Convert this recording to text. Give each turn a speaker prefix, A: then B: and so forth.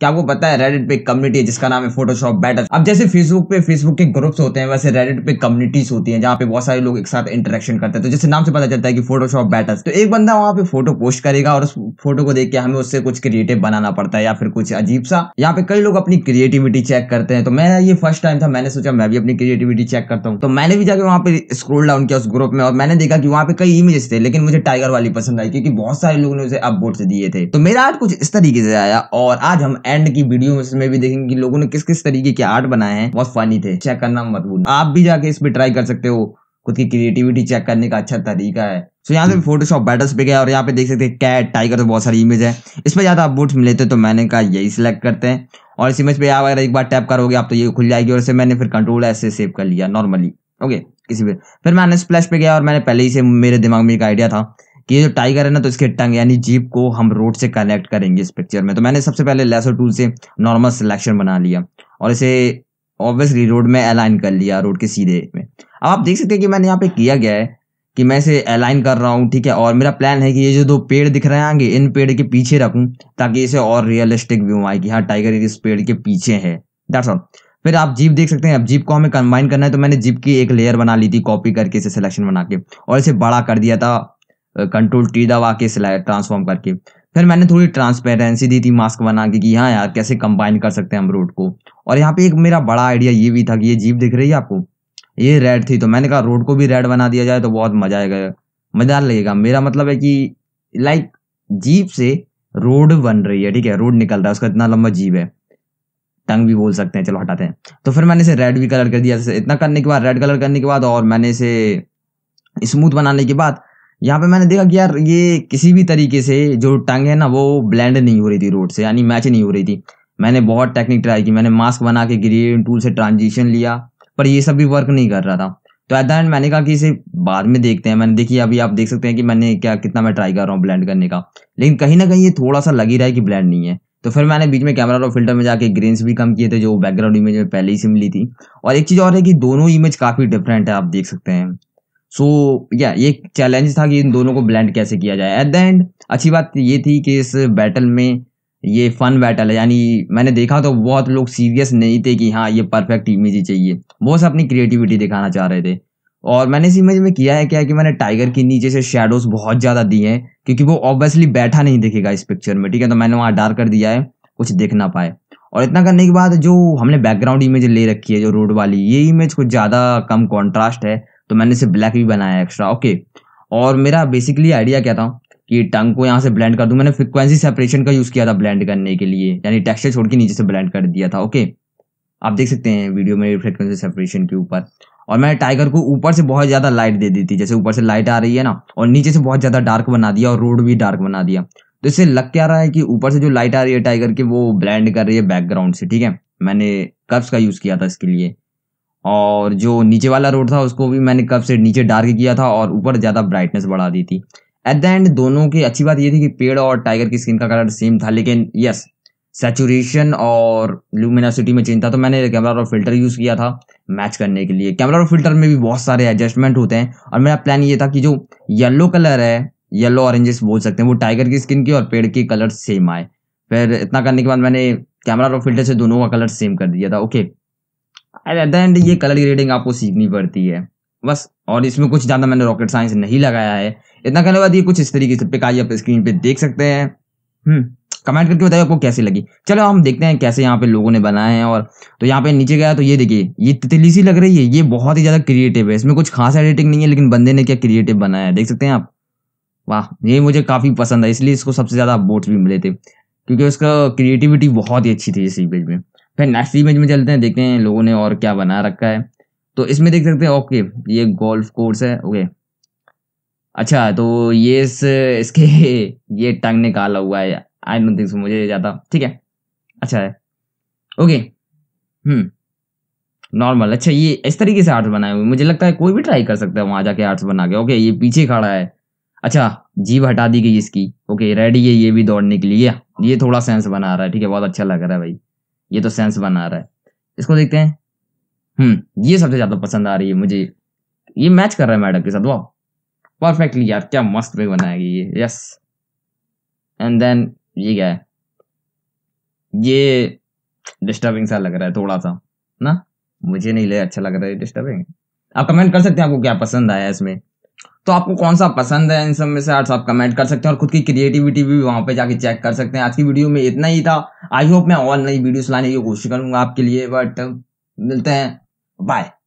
A: क्या आपको पता है रेडिट पे कम्युनिटी है जिसका नाम है फोटोशॉप बैटल अब जैसे फेसबुक पे फेसबुक के ग्रुप्स होते हैं वैसे रेडिट पे कम्युनिटीज होती हैं जहाँ पे बहुत सारे लोग एक साथ इंटरेक्शन करते हैं तो जैसे नाम से पता चलता है कि फोटोशॉप बैटल्स तो एक बंदा वहाँ पे फोटो पोस्ट करेगा और उस फोटो को देख के हमें उससे कुछ क्रिएटिव बनाना पड़ता है या फिर कुछ अजीब सा यहाँ पे कई लोग अपनी क्रिएटिविटी चेक करते हैं तो मैं ये फर्स्ट टाइम था मैंने सोचा मैं भी अपनी क्रिएटिविटी चेक करता हूँ तो मैंने भी जाकर वहाँ पे स्क्रोल डाउन किया उस ग्रुप में और मैंने देखा कि वहाँ पे कई इमेजेस थे लेकिन मुझे टाइगर वाली पसंद आई क्योंकि बहुत सारे लोगों ने उसे से दिए थे तो मेरा आज कुछ इस तरीके से आया और आज हम एंड की वीडियो में भी देखेंगे कि लोगों ने किस किस तरीके के आर्ट बनाए हैं बहुत फनी थे चेक करना मत भूल आप भी जाके इस पर ट्राई कर सकते हो खुद की क्रिएटिविटी चेक करने का अच्छा तरीका है सो यहाँ से फोटोशॉप बैटर्स पे गया और यहाँ पे देख सकते हैं कैट टाइगर तो बहुत सारी इमेज है इस पर ज्यादा बूट्स मिले थे तो मैंने कहा यही सिलेक्ट करते हैं और इस इमेज पे आप अगर एक बार टैप करोगे आप तो ये खुल जाएगी और इसे मैंने फिर कंट्रोल ऐसे सेव कर लिया नॉर्मली ओके किसी पर फिर मैंने स्प्लैश पे गया और मैंने पहले ही से मेरे दिमाग में एक आइडिया था कि ये जो टाइगर है ना तो इसके टंग यानी जीप को हम रोड से कनेक्ट करेंगे इस पिक्चर में तो मैंने सबसे पहले लेसर टूल से नॉर्मल सिलेक्शन बना लिया और इसे ऑब्वियसली रोड में अलाइन कर लिया रोड के सीधे में अब आप देख सकते हैं कि मैंने यहाँ पे किया गया है कि मैं इसे अलाइन कर रहा हूँ ठीक है और मेरा प्लान है कि ये जो दो पेड़ दिख रहे हैं आगे इन पेड़ के पीछे रखूँ ताकि इसे और रियलिस्टिक व्यू आए कि हाँ टाइगर इस पेड़ के पीछे है डेट्स ऑल फिर आप जीप देख सकते हैं अब जीप को हमें कंबाइन करना है तो मैंने जीप की एक लेयर बना ली थी कॉपी करके इसे सिलेक्शन बना के और इसे बड़ा कर दिया था कंट्रोल टी दबा के सिलाया ट्रांसफॉर्म करके फिर मैंने थोड़ी ट्रांसपेरेंसी दी थी मास्क बना के कि हाँ यार कैसे कंबाइन कर सकते हैं हम रोड को और यहाँ पे एक मेरा बड़ा आइडिया ये भी था कि ये जीप दिख रही है आपको ये रेड थी तो मैंने कहा रोड को भी रेड बना दिया जाए तो बहुत मजा आएगा मजा लगेगा मेरा मतलब है कि लाइक जीप से रोड बन रही है ठीक है रोड निकल रहा है उसका इतना लंबा जीप है टंग भी बोल सकते हैं चलो हटाते हैं तो फिर मैंने इसे रेड भी कलर कर दिया इतना करने के बाद रेड कलर करने के बाद और मैंने इसे स्मूथ बनाने के बाद यहाँ पे मैंने देखा कि यार ये किसी भी तरीके से जो टंग है ना वो ब्लेंड नहीं हो रही थी रोड से यानी मैच नहीं हो रही थी मैंने बहुत टेक्निक ट्राई की मैंने मास्क बना के ग्रीन टूल से ट्रांजिशन लिया पर ये सब भी वर्क नहीं कर रहा था तो एट द एंड मैंने कहा कि इसे बाद में देखते हैं मैंने देखिए अभी आप देख सकते हैं कि मैंने क्या कितना मैं ट्राई कर रहा हूँ ब्लेंड करने का लेकिन कहीं ना कहीं ये थोड़ा सा लग ही रहा है कि ब्लेंड नहीं है तो फिर मैंने बीच में कैमरा और फिल्टर में जाके ग्रेन्स भी कम किए थे जो बैकग्राउंड इमेज में पहले ही से मिली थी और एक चीज़ और है कि दोनों इमेज काफ़ी डिफरेंट है आप देख सकते हैं सो या ये चैलेंज था कि इन दोनों को ब्लेंड कैसे किया जाए एट द एंड अच्छी बात ये थी कि इस बैटल में ये फन बैटल है यानी मैंने देखा तो बहुत लोग सीरियस नहीं थे कि हाँ ये परफेक्ट इमेज ही चाहिए बहुत से अपनी क्रिएटिविटी दिखाना चाह रहे थे और मैंने इस इमेज में किया है क्या कि मैंने टाइगर के नीचे से शेडोज बहुत ज़्यादा दिए हैं क्योंकि वो ऑब्वियसली बैठा नहीं दिखेगा इस पिक्चर में ठीक है तो मैंने वहाँ डार्क कर दिया है कुछ देख ना पाए और इतना करने के बाद जो हमने बैकग्राउंड इमेज ले रखी है जो रोड वाली ये इमेज कुछ ज़्यादा कम कॉन्ट्रास्ट है तो मैंने इसे ब्लैक भी बनाया एक्स्ट्रा ओके और मेरा बेसिकली आइडिया क्या था कि टंग को यहाँ से ब्लेंड कर दूँ मैंने फ्रिक्वेंसी सेपरेशन का यूज़ किया था ब्लेंड करने के लिए यानी टेक्सचर छोड़ के नीचे से ब्लेंड कर दिया था ओके आप देख सकते हैं वीडियो में फ्रिक्वेंसी सेपरेशन के ऊपर और मैंने टाइगर को ऊपर से बहुत ज़्यादा लाइट दे दी थी जैसे ऊपर से लाइट आ रही है ना और नीचे से बहुत ज़्यादा डार्क बना दिया और रोड भी डार्क बना दिया तो इससे लग क्या रहा है कि ऊपर से जो लाइट आ रही है टाइगर की वो ब्लेंड कर रही है बैकग्राउंड से ठीक है मैंने कप्स का यूज़ किया था इसके लिए और जो नीचे वाला रोड था उसको भी मैंने कब से नीचे डार्क किया था और ऊपर ज़्यादा ब्राइटनेस बढ़ा दी थी एट द एंड दोनों की अच्छी बात ये थी कि पेड़ और टाइगर की स्किन का कलर सेम था लेकिन यस सेचुरेशन और ल्यूमिनासिटी में चेंज था तो मैंने कैमरा और फिल्टर यूज़ किया था मैच करने के लिए कैमरा और फिल्टर में भी बहुत सारे एडजस्टमेंट होते हैं और मेरा प्लान ये था कि जो येलो कलर है येलो ऑरेंजेस बोल सकते हैं वो टाइगर की स्किन के और पेड़ के कलर सेम आए फिर इतना करने के बाद मैंने कैमरा और फिल्टर से दोनों का कलर सेम कर दिया था okay and at the end ये कलर ग्रेडिंग आपको सीखनी पड़ती है बस और इसमें कुछ ज़्यादा मैंने रॉकेट साइंस नहीं लगाया है इतना कहने बाद ये कुछ इस तरीके से पिक आई आप स्क्रीन पे देख सकते हैं कमेंट हम्म, करके बताइए आपको कैसी लगी चलो हम देखते हैं कैसे यहाँ पे लोगों ने बनाए हैं और तो यहाँ पे नीचे गया तो ये देखिए ये तितली सी लग रही है ये बहुत ही ज़्यादा क्रिएटिव है इसमें कुछ खास एडिटिंग नहीं है लेकिन बंदे ने क्या क्रिएटिव बनाया है देख सकते हैं आप वाह ये मुझे काफ़ी पसंद है इसलिए इसको सबसे ज़्यादा वोट्स भी मिले थे क्योंकि उसका क्रिएटिविटी बहुत ही अच्छी थी इस इमेज में फिर नेक्स्ट इमेज में चलते हैं देखते हैं लोगों ने और क्या बना रखा है तो इसमें देख सकते हैं ओके ये गोल्फ कोर्स है ओके अच्छा तो ये इस इसके ये टंग निकाला हुआ है आई डोंट थिंक मुझे ज़्यादा ठीक है अच्छा है ओके हम्म नॉर्मल अच्छा ये इस तरीके से आर्ट्स बनाए हुए मुझे लगता है कोई भी ट्राई कर सकता है वहाँ जाके आर्ट्स बना के ओके ये पीछे खड़ा है अच्छा जीव हटा दी गई इसकी ओके रेडी है ये भी दौड़ने के लिए ये थोड़ा सेंस बना रहा है ठीक है बहुत अच्छा लग रहा है भाई ये तो सेंस बना रहा है इसको देखते हैं हम्म ये सबसे ज्यादा पसंद आ रही है मुझे ये मैच कर रहा है मैडम के साथ वाह परफेक्टली यार क्या मस्त वे बनाएगी ये यस एंड देन ये क्या है ये डिस्टर्बिंग सा लग रहा है थोड़ा सा ना मुझे नहीं ले अच्छा लग रहा है डिस्टर्बिंग आप कमेंट कर सकते हैं आपको क्या पसंद आया इसमें तो आपको कौन सा पसंद है इन सब में से आर्ट्स आप कमेंट कर सकते हैं और खुद की क्रिएटिविटी भी वहां पे जाके चेक कर सकते हैं आज की वीडियो में इतना ही था आई होप मैं और नई वीडियोस लाने की कोशिश करूंगा आपके लिए बट मिलते हैं बाय